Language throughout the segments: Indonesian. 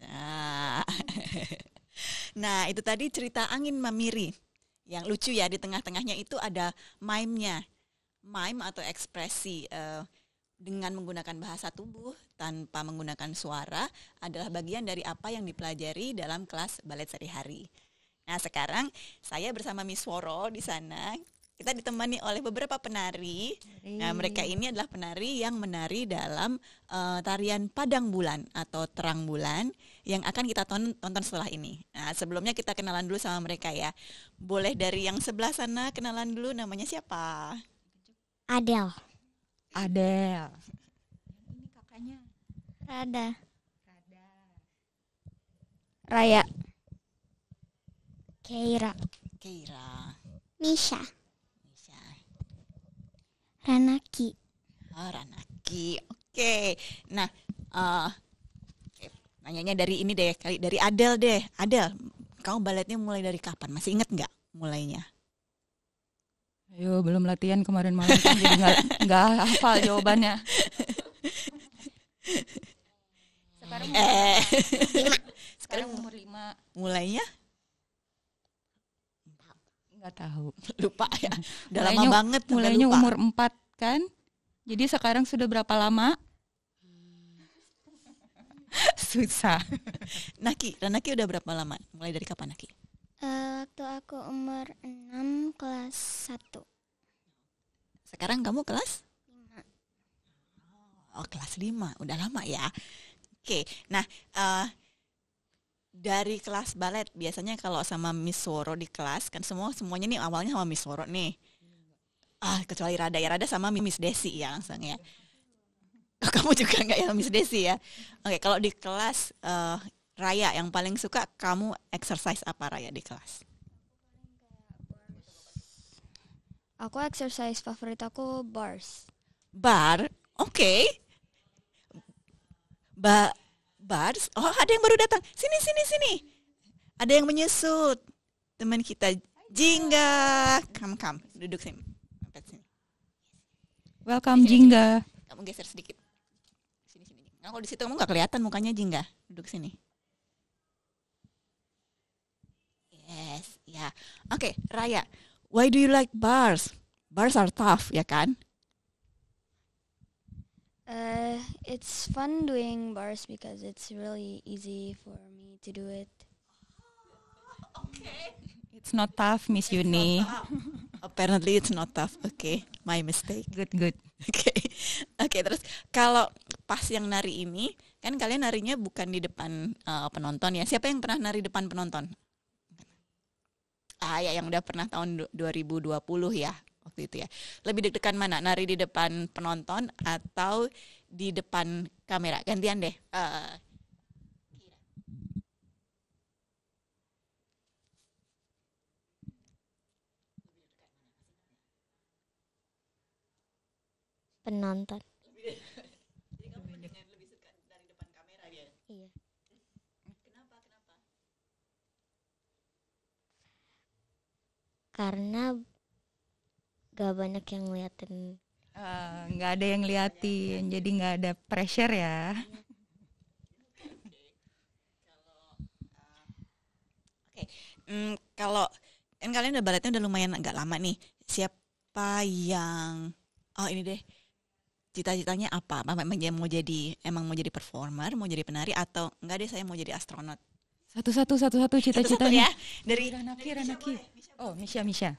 Nah, nah itu tadi cerita angin mamiri. Yang lucu ya di tengah-tengahnya itu ada mime-nya. Mime atau ekspresi uh, dengan menggunakan bahasa tubuh tanpa menggunakan suara adalah bagian dari apa yang dipelajari dalam kelas balet sehari-hari. Nah, sekarang saya bersama Miss Woro di sana kita ditemani oleh beberapa penari. Nah, mereka ini adalah penari yang menari dalam uh, tarian Padang Bulan atau Terang Bulan yang akan kita tonton setelah ini. Nah, sebelumnya kita kenalan dulu sama mereka ya. Boleh dari yang sebelah sana kenalan dulu namanya siapa? Adel. Adel. Ini kakaknya. Rada. Rada. Raya. Keira. Keira. Misha. Ranaki. Oh, Ranaki. Oke. Nah, uh, nanyanya dari ini deh, kali dari Adel deh. Adel, kau baletnya mulai dari kapan? Masih inget nggak mulainya? Ayo, belum latihan kemarin malam kan jadi nggak hafal jawabannya. Eh. Sekarang umur eh. lima. Sekarang umur lima. Mulainya? nggak tahu lupa ya hmm. udah mulainya, lama banget mulainya lupa. umur empat kan jadi sekarang sudah berapa lama hmm. susah Naki Naki udah berapa lama mulai dari kapan Naki uh, waktu aku umur enam kelas satu. sekarang kamu kelas lima. oh kelas lima, udah lama ya oke okay. nah uh, dari kelas balet biasanya kalau sama Miss Woro di kelas kan semua semuanya nih awalnya sama Miss Woro nih ah kecuali Rada ya Rada sama Miss Desi ya langsung ya oh, kamu juga nggak ya Miss Desi ya oke okay, kalau di kelas uh, Raya yang paling suka kamu exercise apa Raya di kelas aku exercise favorit aku bars bar oke okay. ba Bars, oh ada yang baru datang. Sini sini sini. Ada yang menyusut. Teman kita Jingga, come come, duduk sini. Welcome sini, Jingga. Kamu geser sedikit. Sini sini. Nah, kalau di situ kamu nggak kelihatan mukanya Jingga. Duduk sini. Yes, ya. Yeah. Oke, okay, Raya. Why do you like bars? Bars are tough, ya kan? Uh, it's fun doing bars because it's really easy for me to do it. Okay. It's not tough, Miss Yuni. Apparently it's not tough. Okay, my mistake. Good, good. Oke. Okay. Oke, okay, terus kalau pas yang nari ini, kan kalian narinya bukan di depan uh, penonton ya. Siapa yang pernah nari depan penonton? Ah, ya yang udah pernah tahun 2020 ya waktu itu ya. Lebih deg-degan mana? Nari di depan penonton atau di depan kamera? Gantian deh. Uh, penonton. Iya. Kenapa? Kenapa? Karena gak banyak yang ngeliatin eh, nggak uh, ada yang liatin jadi nggak ada pressure ya oke okay. mm, kalau kan kalian udah baletnya udah lumayan agak lama nih siapa yang oh ini deh cita-citanya apa? Mau jadi emang mau jadi performer, mau jadi penari atau enggak deh saya mau jadi astronot. Satu satu satu satu cita-citanya. Satu, satu, ya. Dari Ranaki Ranaki. Oh, Misha Misha.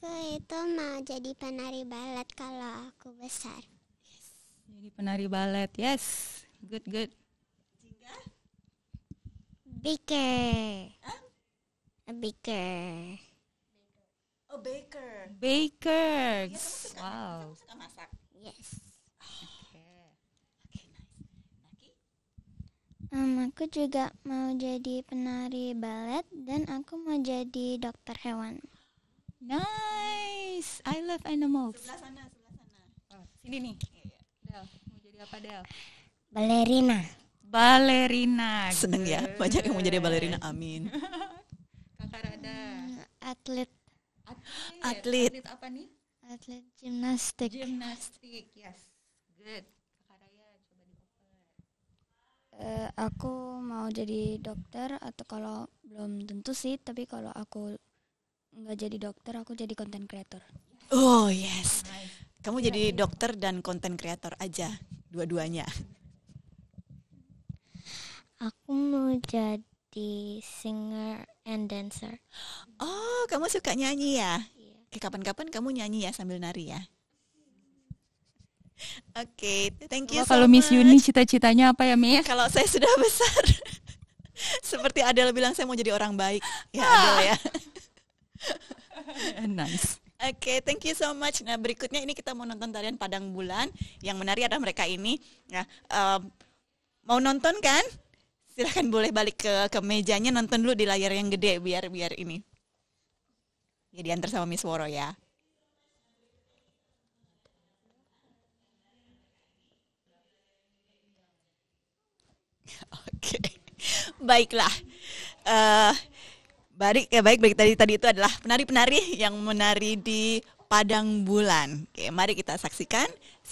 Aku itu mau jadi penari balet kalau aku besar. Yes. Jadi penari balet, yes, good good. Jingga? Baker. A baker. Oh baker. Baker. Iya, wow. masak? Yes. Um, aku juga mau jadi penari balet dan aku mau jadi dokter hewan. Nice. I love animals. Sebelah sana, sebelah sana. Oh, sini nih. Iya, iya. Del, mau jadi apa Del? Balerina. Balerina. Seneng ya, banyak yang mau jadi balerina. Amin. Kakak Rada. Atlet. Atlet. Atlet. Atlet apa nih? Atlet gimnastik. Gimnastik, yes. Good. Uh, aku mau jadi dokter atau kalau belum tentu sih tapi kalau aku nggak jadi dokter, aku jadi content creator. Oh yes, kamu jadi dokter dan content creator aja, dua-duanya. Aku mau jadi singer and dancer. Oh, kamu suka nyanyi ya? Iya. Eh, kapan-kapan kamu nyanyi ya sambil nari ya? Oke, okay, thank you. So kalau Miss Yuni cita-citanya apa ya, Miss? Kalau saya sudah besar, seperti Adele bilang saya mau jadi orang baik. Ya, Adele ya. nice. Oke, okay, thank you so much. Nah, berikutnya ini kita mau nonton tarian Padang Bulan. Yang menarik adalah mereka ini. Nah, um, mau nonton kan? Silahkan boleh balik ke ke mejanya nonton dulu di layar yang gede biar biar ini. Ya diantar sama Miss Woro ya. Oke. Okay. Baiklah. Uh, Baik, ya baik, baik tadi tadi itu adalah penari-penari yang menari di padang bulan. Oke, mari kita saksikan